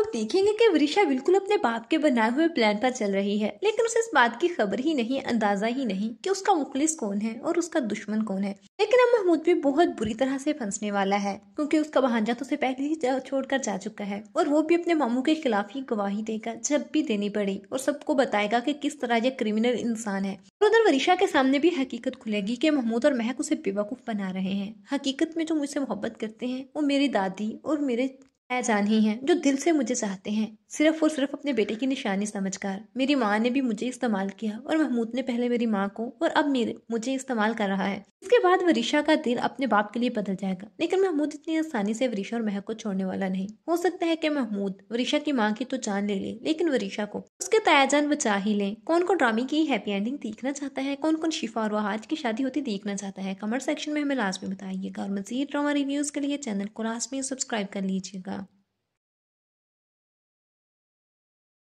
देखेंगे कि वृषा बिल्कुल अपने बाप के बनाए हुए प्लान पर चल रही है लेकिन उसे इस बात की खबर ही नहीं अंदाजा ही नहीं कि उसका मुखलिस कौन है और उसका दुश्मन कौन है लेकिन अब महमूद भी बहुत बुरी तरह से फंसने वाला है क्योंकि उसका भांजा तो उसे पहले ही छोड़कर जा चुका है और वो भी अपने मामू के खिलाफ ही गवाही देगा जब भी देनी पड़ी और सबको बताएगा कि किस तरह ये क्रिमिनल इंसान है और उधर वरिषा के सामने भी हकीकत खुलेगी की महमूद और महक उसे बेवकूफ बना रहे हैं हकीकत में जो मुझसे मोहब्बत करते हैं वो मेरी दादी और मेरे जान ही हैं जो दिल से मुझे चाहते हैं सिर्फ और सिर्फ अपने बेटे की निशानी समझकर मेरी माँ ने भी मुझे इस्तेमाल किया और महमूद ने पहले मेरी माँ को और अब मेरे मुझे इस्तेमाल कर रहा है इसके बाद वरिषा का दिल अपने बाप के लिए बदल जाएगा लेकिन महमूद इतनी आसानी से वरिषा और महक को छोड़ने वाला नहीं हो सकता है की महमूद वरिषा की माँ की तो जान ले ले लेकिन वरिषा को उसके तायाजान बचा ही ले कौन कौन ड्रामे की हैप्पी एंडिंग देखना चाहता है कौन कौन शिफा और वहाज की शादी होती देखना चाहता है कमेंट सेक्शन में हमें लास्ट में बताइएगा और मजीद ड्रामा रिव्यूज के लिए चैनल को लास्ट में सब्सक्राइब कर लीजिएगा